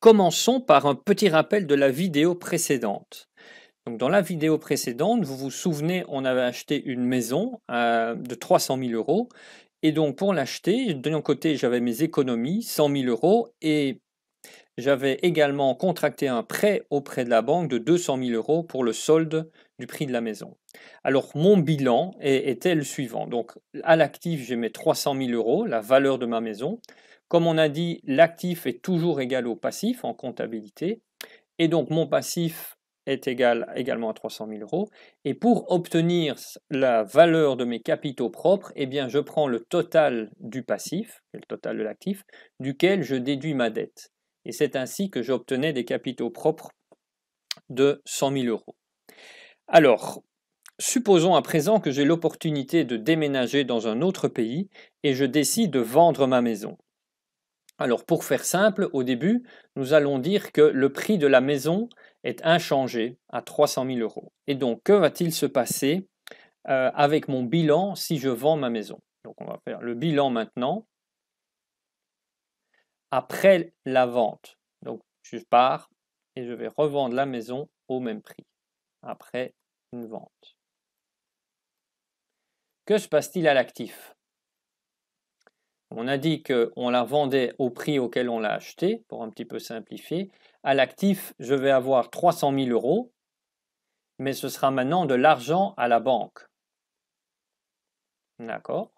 Commençons par un petit rappel de la vidéo précédente. Donc dans la vidéo précédente, vous vous souvenez, on avait acheté une maison euh, de 300 000 euros. Et donc pour l'acheter, de mon côté j'avais mes économies, 100 000 euros, et j'avais également contracté un prêt auprès de la banque de 200 000 euros pour le solde du prix de la maison. Alors mon bilan était le suivant. Donc à l'actif, j'ai mes 300 000 euros, la valeur de ma maison. Comme on a dit, l'actif est toujours égal au passif en comptabilité. Et donc mon passif est égal également à 300 000 euros. Et pour obtenir la valeur de mes capitaux propres, eh bien, je prends le total du passif, le total de l'actif, duquel je déduis ma dette. Et c'est ainsi que j'obtenais des capitaux propres de 100 000 euros. Alors, supposons à présent que j'ai l'opportunité de déménager dans un autre pays et je décide de vendre ma maison. Alors pour faire simple, au début, nous allons dire que le prix de la maison est inchangé à 300 000 euros. Et donc, que va-t-il se passer euh, avec mon bilan si je vends ma maison Donc on va faire le bilan maintenant. Après la vente, donc je pars et je vais revendre la maison au même prix, après une vente. Que se passe-t-il à l'actif on a dit qu'on la vendait au prix auquel on l'a achetée, pour un petit peu simplifier. À l'actif, je vais avoir 300 000 euros, mais ce sera maintenant de l'argent à la banque. D'accord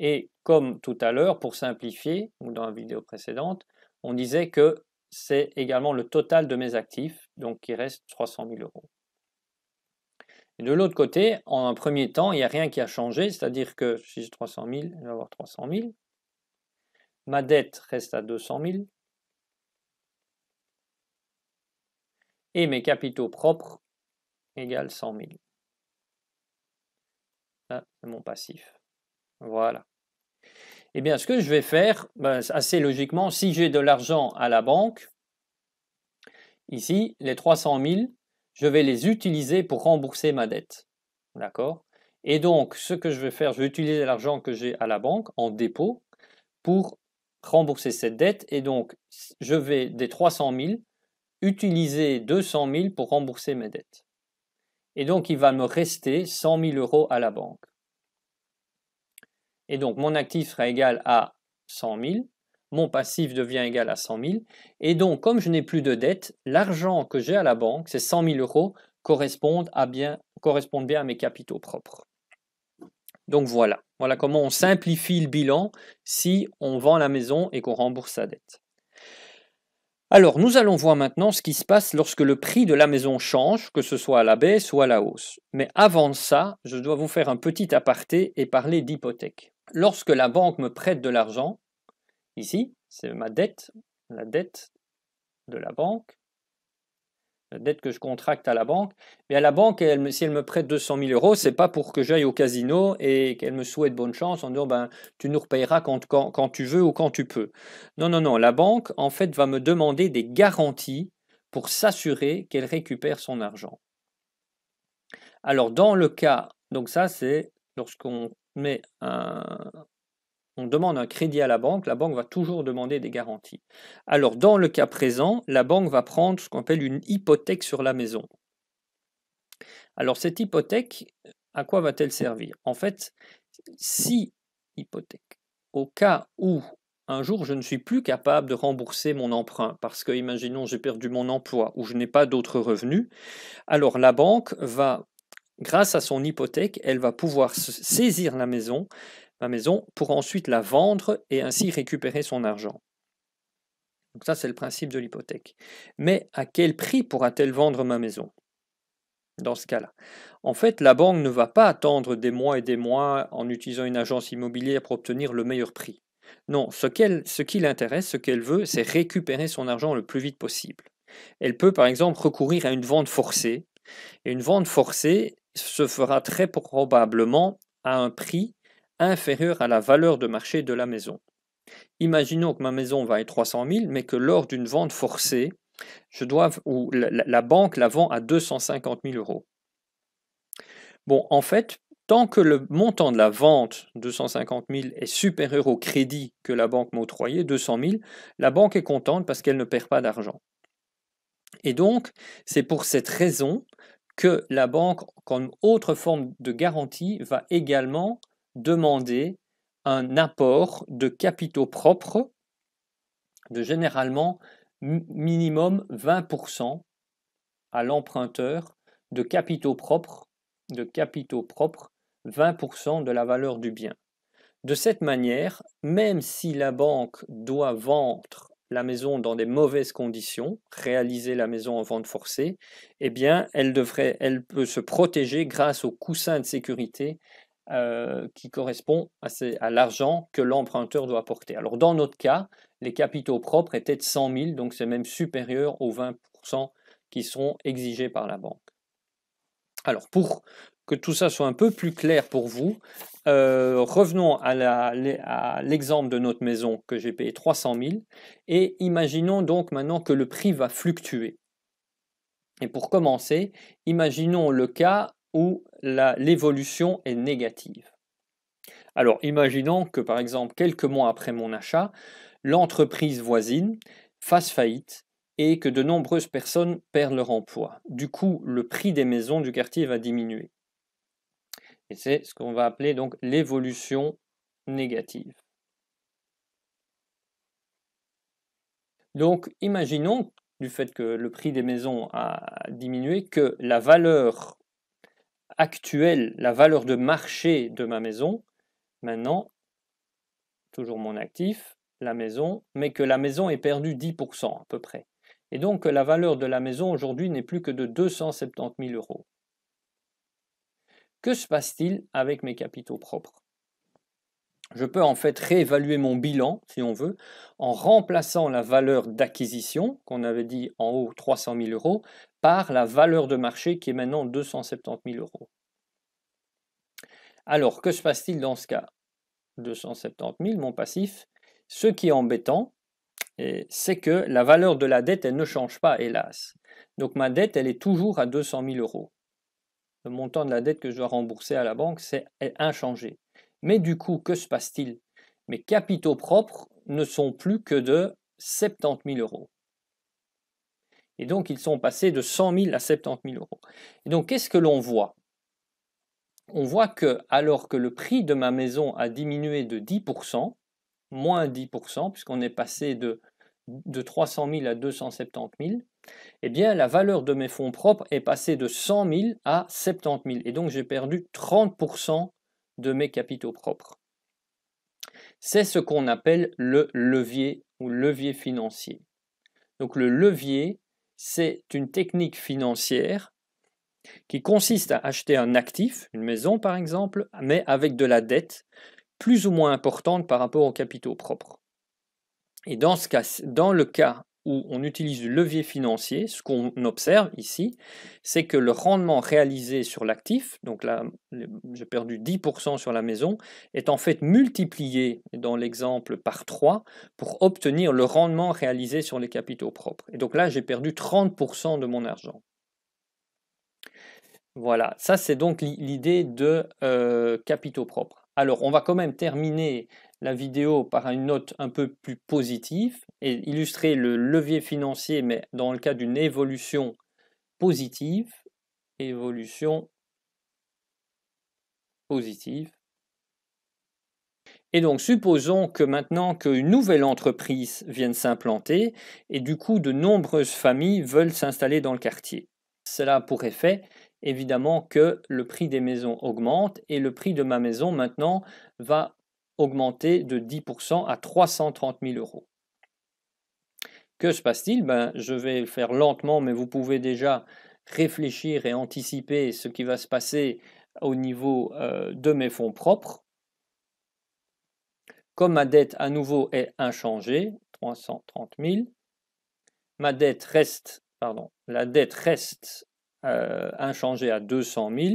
Et comme tout à l'heure, pour simplifier, ou dans la vidéo précédente, on disait que c'est également le total de mes actifs, donc qui reste 300 000 euros. de l'autre côté, en un premier temps, il n'y a rien qui a changé, c'est-à-dire que si j'ai 300 000, je vais avoir 300 000. Ma dette reste à 200 000. Et mes capitaux propres égale 100 000. Ah, mon passif. Voilà. Eh bien, ce que je vais faire, ben, assez logiquement, si j'ai de l'argent à la banque, ici, les 300 000, je vais les utiliser pour rembourser ma dette. D'accord Et donc, ce que je vais faire, je vais utiliser l'argent que j'ai à la banque en dépôt pour rembourser cette dette. Et donc, je vais des 300 000 utiliser 200 000 pour rembourser mes dettes. Et donc, il va me rester 100 000 euros à la banque. Et donc, mon actif sera égal à 100 000. Mon passif devient égal à 100 000. Et donc, comme je n'ai plus de dette, l'argent que j'ai à la banque, ces 100 000 euros, correspondent, à bien, correspondent bien à mes capitaux propres. Donc voilà, voilà comment on simplifie le bilan si on vend la maison et qu'on rembourse sa dette. Alors nous allons voir maintenant ce qui se passe lorsque le prix de la maison change, que ce soit à la baisse ou à la hausse. Mais avant ça, je dois vous faire un petit aparté et parler d'hypothèque. Lorsque la banque me prête de l'argent, ici, c'est ma dette, la dette de la banque, la dette que je contracte à la banque, mais à la banque, elle, si elle me prête 200 000 euros, c'est pas pour que j'aille au casino et qu'elle me souhaite bonne chance en disant ben, tu nous repayeras quand, tu veux ou quand tu peux. Non, non, non, la banque, en fait, va me demander des garanties pour s'assurer qu'elle récupère son argent. Alors, dans le cas, donc ça, c'est lorsqu'on met un, on demande un crédit à la banque, la banque va toujours demander des garanties. Alors dans le cas présent, la banque va prendre ce qu'on appelle une hypothèque sur la maison. Alors cette hypothèque, à quoi va-t-elle servir En fait, si hypothèque, au cas où un jour je ne suis plus capable de rembourser mon emprunt parce que imaginons j'ai perdu mon emploi ou je n'ai pas d'autres revenus, alors la banque va grâce à son hypothèque, elle va pouvoir saisir la maison ma maison pour ensuite la vendre et ainsi récupérer son argent. Donc ça, c'est le principe de l'hypothèque. Mais à quel prix pourra-t-elle vendre ma maison dans ce cas-là. En fait, la banque ne va pas attendre des mois et des mois en utilisant une agence immobilière pour obtenir le meilleur prix. Non, ce, qu'elle, ce qui l'intéresse, ce qu'elle veut, c'est récupérer son argent le plus vite possible. Elle peut par exemple recourir à une vente forcée, et une vente forcée se fera très probablement à un prix inférieure à la valeur de marché de la maison. Imaginons que ma maison va être 300 000, mais que lors d'une vente forcée, je dois, ou la, banque la vend à 250 000 euros. Bon, en fait, tant que le montant de la vente, 250 000, est supérieur au crédit que la banque m'a octroyé, 200 000, la banque est contente parce qu'elle ne perd pas d'argent. Et donc, c'est pour cette raison que la banque, comme autre forme de garantie, va également demander un apport de capitaux propres de généralement minimum 20% à l'emprunteur de capitaux propres, de capitaux propres 20% de la valeur du bien. De cette manière, même si la banque doit vendre la maison dans des mauvaises conditions, réaliser la maison en vente forcée, eh bien, elle, devrait, elle peut se protéger grâce au coussin de sécurité euh, qui correspond à, l'argent que l'emprunteur doit porter. Alors dans notre cas, les capitaux propres étaient de 100 000, donc c'est même supérieur aux 20 qui sont exigés par la banque. Alors pour que tout ça soit un peu plus clair pour vous, euh, revenons à l'exemple de notre maison que j'ai payé 300 000 et imaginons donc maintenant que le prix va fluctuer. Et pour commencer, imaginons le cas où l'évolution est négative. Alors imaginons que par exemple quelques mois après mon achat, l'entreprise voisine fasse faillite et que de nombreuses personnes perdent leur emploi. Du coup, le prix des maisons du quartier va diminuer. Et c'est ce qu'on va appeler donc l'évolution négative. Donc imaginons, du fait que le prix des maisons a diminué, que la valeur actuelle, la valeur de marché de ma maison, maintenant, toujours mon actif, la maison, mais que la maison est perdue 10% à peu près. Et donc la valeur de la maison aujourd'hui n'est plus que de 270 000 euros. Que se passe-t-il avec mes capitaux propres Je peux en fait réévaluer mon bilan, si on veut, en remplaçant la valeur d'acquisition, qu'on avait dit en haut 300 000 euros, par la valeur de marché qui est maintenant 270 000 euros. Alors, que se passe-t-il dans ce cas 270 000, mon passif. Ce qui est embêtant, eh, c'est que la valeur de la dette, elle ne change pas, hélas. Donc ma dette, elle est toujours à 200 000 euros. Le montant de la dette que je dois rembourser à la banque, c'est inchangé. Mais du coup, que se passe-t-il Mes capitaux propres ne sont plus que de 70 000 euros. Et donc, ils sont passés de 100 000 à 70 000 euros. Et donc, qu'est-ce que l'on voit On voit que, alors que le prix de ma maison a diminué de 10%, moins 10%, puisqu'on est passé de, de 300 000 à 270 000, eh bien, la valeur de mes fonds propres est passée de 100 000 à 70 000. Et donc, j'ai perdu 30% de mes capitaux propres. C'est ce qu'on appelle le levier ou levier financier. Donc, le levier, c'est une technique financière qui consiste à acheter un actif, une maison par exemple, mais avec de la dette plus ou moins importante par rapport aux capitaux propres. Et dans, ce cas, dans le cas où on utilise le levier financier, ce qu'on observe ici, c'est que le rendement réalisé sur l'actif, donc là j'ai perdu 10% sur la maison, est en fait multiplié dans l'exemple par 3 pour obtenir le rendement réalisé sur les capitaux propres. Et donc là j'ai perdu 30% de mon argent. Voilà, ça c'est donc l'idée de euh, capitaux propres. Alors on va quand même terminer la vidéo par une note un peu plus positive et illustrer le levier financier, mais dans le cas d'une évolution positive, évolution positive. Et donc supposons que maintenant qu'une nouvelle entreprise vienne s'implanter et du coup de nombreuses familles veulent s'installer dans le quartier. Cela a pour effet évidemment que le prix des maisons augmente et le prix de ma maison maintenant va augmenter de 10% à 330 000 euros. Que se passe-t-il ben, Je vais le faire lentement, mais vous pouvez déjà réfléchir et anticiper ce qui va se passer au niveau euh, de mes fonds propres. Comme ma dette à nouveau est inchangée, 330 000, ma dette reste, pardon, la dette reste euh, inchangée à 200 000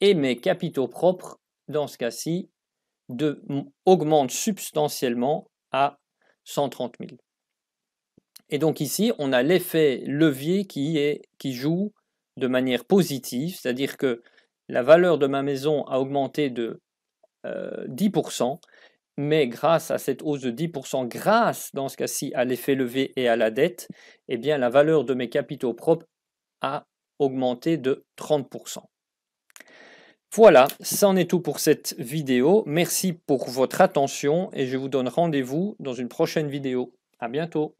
et mes capitaux propres, dans ce cas-ci, augmentent substantiellement à 130 000. Et donc ici, on a l'effet levier qui, joue de manière positive, c'est-à-dire que la valeur de ma maison a augmenté de 10%, euh, mais grâce à cette hausse de 10%, grâce dans ce cas-ci à l'effet levier et à la dette, eh bien la valeur de mes capitaux propres a augmenté de 30%. Voilà, c'en est tout pour cette vidéo. Merci pour votre attention et je vous donne rendez-vous dans une prochaine vidéo. A bientôt.